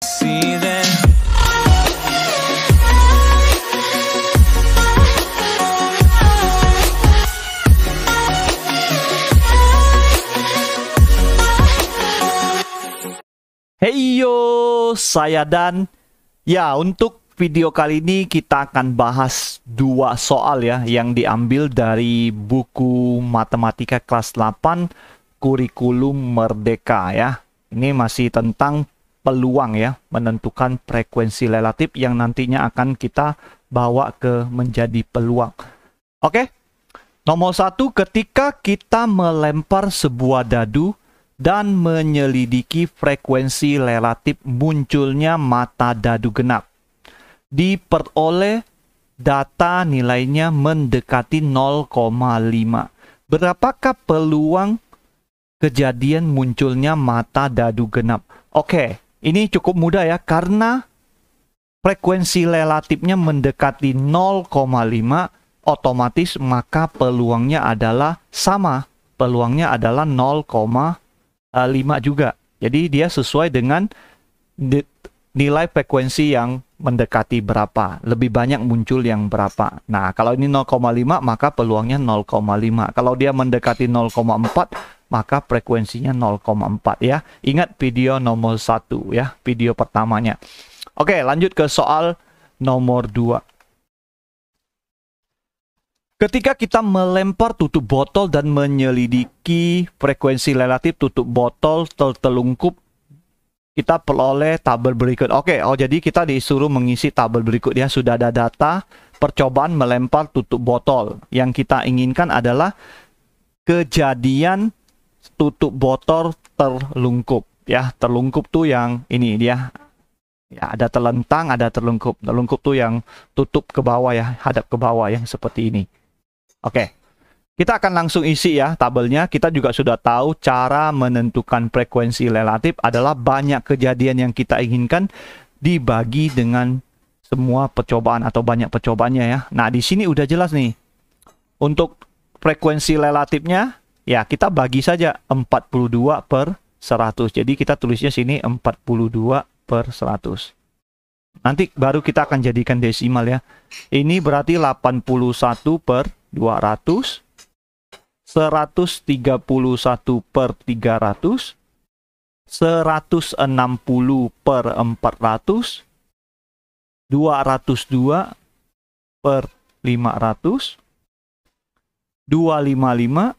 Hey yo, saya Dan. Ya, untuk video kali ini kita akan bahas dua soal ya yang diambil dari buku Matematika kelas 8 Kurikulum Merdeka ya. Ini masih tentang peluang ya menentukan frekuensi relatif yang nantinya akan kita bawa ke menjadi peluang. Oke, nomor satu ketika kita melempar sebuah dadu dan menyelidiki frekuensi relatif munculnya mata dadu genap. Diperoleh data nilainya mendekati 0,5. Berapakah peluang kejadian munculnya mata dadu genap? Oke, okay. Ini cukup mudah ya karena frekuensi relatifnya mendekati 0,5 otomatis maka peluangnya adalah sama. Peluangnya adalah 0,5 juga. Jadi dia sesuai dengan nilai frekuensi yang mendekati berapa. Lebih banyak muncul yang berapa. Nah, kalau ini 0,5 maka peluangnya 0,5. Kalau dia mendekati 0,4 maka frekuensinya 0,4 ya. Ingat video nomor 1 ya, video pertamanya. Oke, lanjut ke soal nomor 2. Ketika kita melempar tutup botol dan menyelidiki frekuensi relatif tutup botol tertelungkup, kita peroleh tabel berikut. Oke, oh jadi kita disuruh mengisi tabel berikut ya. Sudah ada data percobaan melempar tutup botol. Yang kita inginkan adalah kejadian tutup botol terlungkup ya terlungkup tuh yang ini dia ya ada terlentang, ada terlungkup terlungkup tuh yang tutup ke bawah ya hadap ke bawah yang seperti ini oke kita akan langsung isi ya tabelnya kita juga sudah tahu cara menentukan frekuensi relatif adalah banyak kejadian yang kita inginkan dibagi dengan semua percobaan atau banyak percobaannya ya nah di sini udah jelas nih untuk frekuensi relatifnya Ya, kita bagi saja 42 per 100. Jadi kita tulisnya sini 42 per 100. Nanti baru kita akan jadikan desimal ya. Ini berarti 81 per 200, 131 per 300, 160 per 400, 202 per 500, 255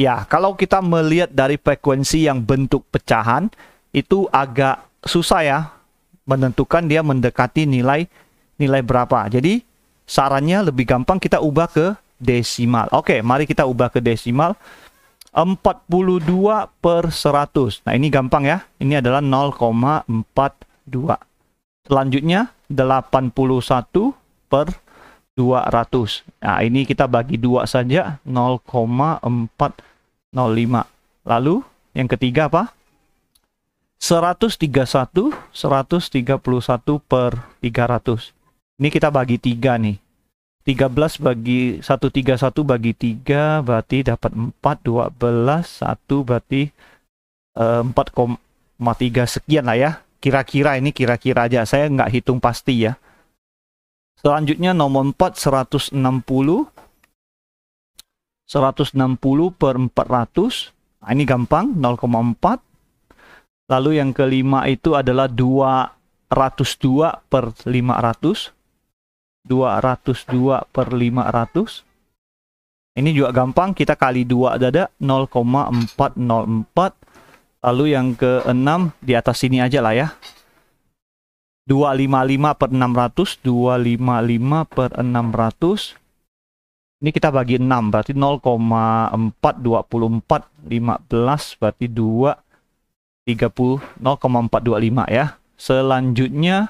Ya, kalau kita melihat dari frekuensi yang bentuk pecahan, itu agak susah ya menentukan dia mendekati nilai nilai berapa. Jadi sarannya lebih gampang kita ubah ke desimal. Oke, mari kita ubah ke desimal. 42 per 100. Nah, ini gampang ya. Ini adalah 0,42. Selanjutnya, 81 per 200. Nah, ini kita bagi dua saja, 0,42. 05. Lalu yang ketiga apa? 131, 131 per 300. Ini kita bagi 3 nih. 13 bagi 131 bagi 3 berarti dapat 4, 12, 1 berarti 4,3 eh, sekian lah ya. Kira-kira ini kira-kira aja, saya nggak hitung pasti ya. Selanjutnya nomor 4, 160. 160 per 400 nah, ini gampang 0,4 lalu yang kelima itu adalah 202 per 500 202 per 500 ini juga gampang, kita kali 2 dada 0,404. Lalu yang keenam di atas sini aja lah ya. 255 per 600, 255 per 600 ini kita bagi 6 berarti 0,424 15 berarti 2 30 0,425 ya selanjutnya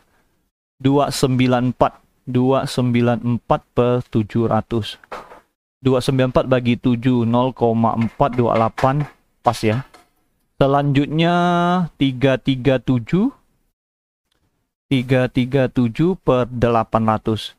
294 294 per 700 294 bagi 7 0,428 pas ya selanjutnya 337 337 per 800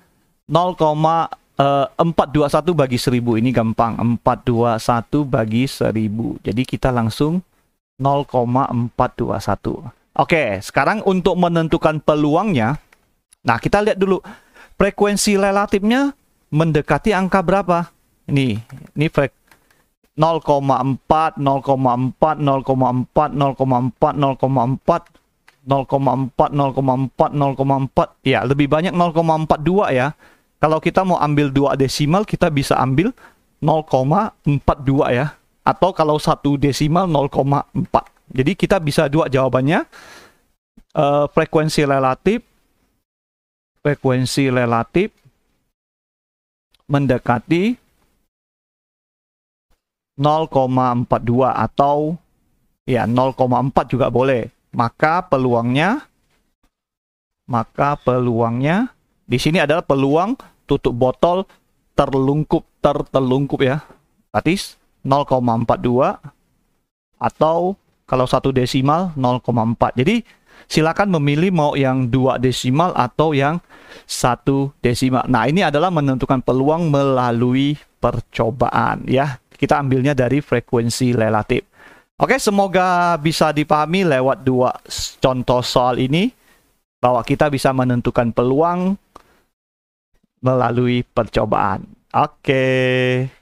0,421 eh, bagi 1000 ini gampang 421 bagi 1000 jadi kita langsung 0,421 oke sekarang untuk menentukan peluangnya nah kita lihat dulu frekuensi relatifnya mendekati angka berapa ini ini frek 0,4 0,4 0,4 0,4 0,4 0,4 0,4 0,4 ya lebih banyak 0,42 ya kalau kita mau ambil dua desimal, kita bisa ambil 0,42 ya. Atau kalau satu desimal 0,4. Jadi kita bisa dua jawabannya. Uh, frekuensi relatif. Frekuensi relatif. Mendekati 0,42 atau ya 0,4 juga boleh. Maka peluangnya maka peluangnya di sini adalah peluang tutup botol terlungkup tertelungkup ya statis 0,42 atau kalau satu desimal 0,4 jadi silakan memilih mau yang dua desimal atau yang satu desimal nah ini adalah menentukan peluang melalui percobaan ya kita ambilnya dari frekuensi relatif Oke, semoga bisa dipahami lewat dua contoh soal ini bahwa kita bisa menentukan peluang melalui percobaan. Oke. Okay.